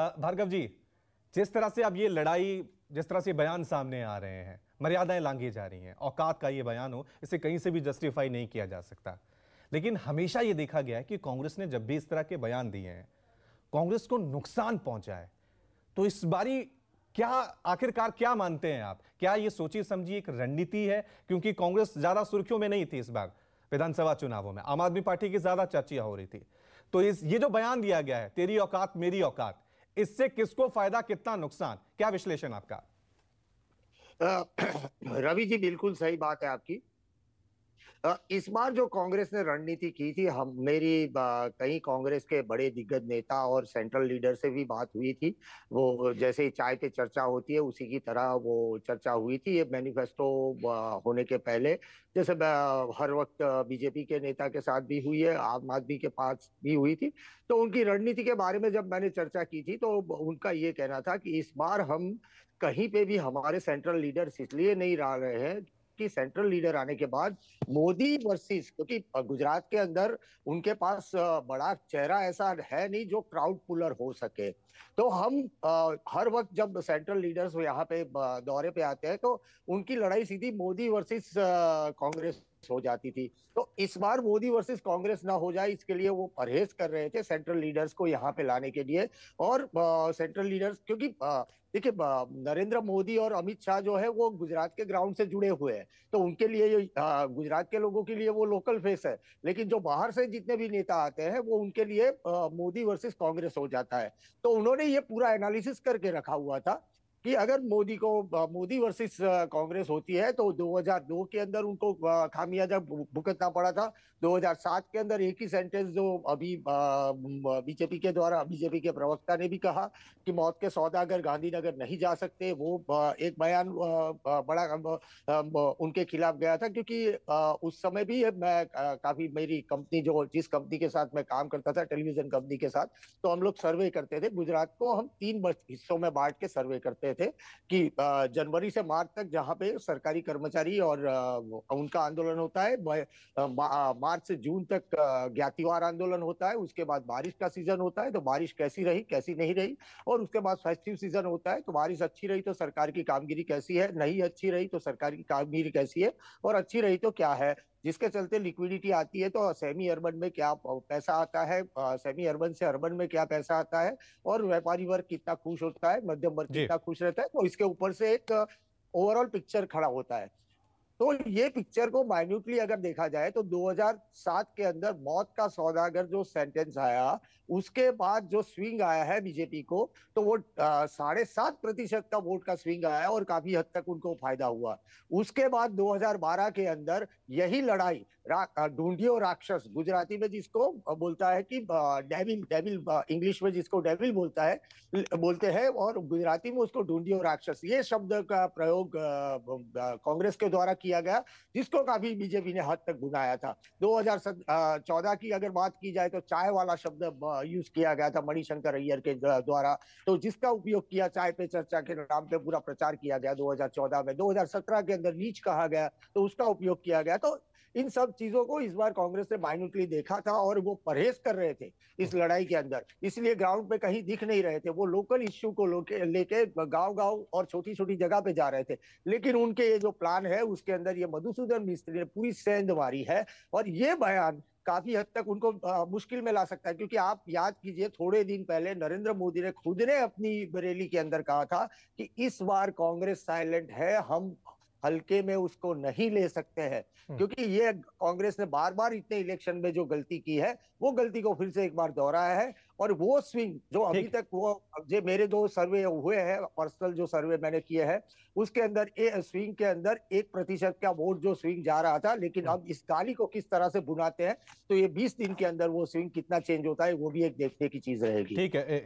भार्गव जी जिस तरह से अब ये लड़ाई जिस तरह से बयान सामने आ रहे हैं मर्यादाएं लांघी जा रही हैं औकात का ये बयान हो इसे कहीं से भी जस्टिफाई नहीं किया जा सकता लेकिन हमेशा ये देखा गया है कि कांग्रेस ने जब भी इस तरह के बयान दिए हैं कांग्रेस को नुकसान पहुंचा है तो इस बारी क्या आखिरकार क्या मानते हैं आप क्या ये सोची समझी एक रणनीति है क्योंकि कांग्रेस ज्यादा सुर्खियों में नहीं थी इस बार विधानसभा चुनावों में आम आदमी पार्टी की ज्यादा चर्चा हो रही थी तो इस ये जो बयान दिया गया है तेरी औकात मेरी औकात इससे किसको फायदा कितना नुकसान क्या विश्लेषण आपका रवि जी बिल्कुल सही बात है आपकी इस बार जो कांग्रेस ने रणनीति की थी हम मेरी कई कांग्रेस के बड़े दिग्गज नेता और सेंट्रल लीडर से भी बात हुई थी वो जैसे चाय पे चर्चा होती है उसी की तरह वो चर्चा हुई थी ये मैनिफेस्टो होने के पहले जैसे हर वक्त बीजेपी के नेता के साथ भी हुई है आम आदमी के पास भी हुई थी तो उनकी रणनीति के बारे में जब मैंने चर्चा की थी तो उनका ये कहना था कि इस बार हम कहीं पे भी हमारे सेंट्रल लीडर्स इसलिए नहीं रह रहे हैं की सेंट्रल लीडर आने के बाद मोदी वर्सेस क्योंकि गुजरात के अंदर उनके पास बड़ा चेहरा ऐसा है नहीं जो क्राउड पुलर हो सके तो हम हर वक्त जब सेंट्रल लीडर्स यहाँ पे दौरे पे आते हैं तो उनकी लड़ाई सीधी मोदी वर्सेस कांग्रेस हो जाती थी तो इस बार मोदी वर्सेस कांग्रेस ना हो जाए इसके लिए वो परहेज कर रहे थे सेंट्रल लीडर्स को यहाँ पे लाने के लिए और सेंट्रल लीडर्स क्योंकि देखिए नरेंद्र मोदी और अमित शाह जो है वो गुजरात के ग्राउंड से जुड़े हुए हैं तो उनके लिए गुजरात के लोगों के लिए वो लोकल फेस है लेकिन जो बाहर से जितने भी नेता आते हैं वो उनके लिए मोदी वर्सेस कांग्रेस हो जाता है तो उन्होंने ये पूरा एनालिसिस करके रखा हुआ था कि अगर मोदी को मोदी वर्सेस कांग्रेस होती है तो 2002 के अंदर उनको खामियाजा भुगतना पड़ा था 2007 के अंदर एक ही सेंटेंस जो अभी बीजेपी के द्वारा बीजेपी के प्रवक्ता ने भी कहा कि मौत के सौदागर गांधीनगर नहीं जा सकते वो एक बयान बड़ा उनके खिलाफ गया था क्योंकि उस समय भी मैं काफी मेरी कंपनी जो जिस कंपनी के साथ मैं काम करता था टेलीविजन कंपनी के साथ तो हम लोग सर्वे करते थे गुजरात को हम तीन हिस्सों में बांट के सर्वे करते रहे थे कि जनवरी से मार्च तक जहाँ पे सरकारी कर्मचारी और उनका आंदोलन होता है मार्च से जून तक ज्ञातिवार आंदोलन होता है उसके बाद बारिश का सीजन होता है तो बारिश कैसी रही कैसी नहीं रही और उसके बाद फेस्टिव सीजन होता है तो बारिश अच्छी रही तो सरकार की कामगिरी कैसी है नहीं अच्छी रही तो सरकार की कामगिरी कैसी है और अच्छी रही तो क्या है जिसके चलते लिक्विडिटी आती है तो सेमी अर्बन में क्या पैसा आता है सेमी अर्बन से अर्बन में क्या पैसा आता है और व्यापारी वर्ग कितना खुश होता है मध्यम वर्ग कितना खुश रहता है तो इसके ऊपर से एक ओवरऑल पिक्चर खड़ा होता है तो ये पिक्चर को माइन्यूटली अगर देखा जाए तो 2007 के अंदर मौत का सौदागर जो सेंटेंस आया उसके बाद जो स्विंग आया है बीजेपी को तो वो साढ़े सात प्रतिशत का वोट का स्विंग आया और काफी हद तक उनको फायदा हुआ उसके बाद 2012 के अंदर यही लड़ाई ढूंढियो रा, राक्षस गुजराती में जिसको बोलता है कि डेविल डेविल इंग्लिश में जिसको डेविल बोलता है बोलते हैं और गुजराती में उसको ढूंढियो राक्षस ये शब्द का प्रयोग कांग्रेस के द्वारा किया किया गया जिसको काफी बीजेपी ने हद तक भुनाया था 2014 की अगर बात की जाए तो चाय वाला शब्द यूज किया गया था मणिशंकर अय्यर के द्वारा तो जिसका उपयोग किया चाय पे चर्चा के नाम पे पूरा प्रचार किया गया 2014 में 2017 के अंदर नीच कहा गया तो उसका उपयोग किया गया तो इन सब चीजों को इस बार कांग्रेस ने माइन्यूटली देखा था और वो परहेज कर रहे थे इस लड़ाई के अंदर इसलिए ग्राउंड पे कहीं दिख नहीं रहे थे वो लोकल इश्यू को लेके गांव गांव और छोटी छोटी जगह पे जा रहे थे लेकिन उनके ये जो प्लान है उसके अंदर ये मधुसूदन मिस्त्री ने पूरी सेंध मारी है और ये बयान काफी हद तक उनको आ, मुश्किल में ला सकता है क्योंकि आप याद कीजिए थोड़े दिन पहले नरेंद्र मोदी ने खुद ने अपनी बरेली के अंदर कहा था कि इस बार कांग्रेस साइलेंट है हम हल्के में उसको नहीं ले सकते हैं हम्म। क्योंकि ये कांग्रेस ने बार बार इतने इलेक्शन में जो गलती की है वो गलती को फिर से एक बार दोहराया है और वो स्विंग जो अभी तक वो जो मेरे जो सर्वे हुए हैं पर्सनल जो सर्वे मैंने किए हैं उसके अंदर ए, स्विंग के अंदर एक प्रतिशत का वोट जो स्विंग जा रहा था लेकिन हाँ। अब इस गाली को किस तरह से बुनाते हैं तो ये बीस दिन के अंदर वो स्विंग कितना चेंज होता है वो भी एक देखने की चीज रहेगी ठीक है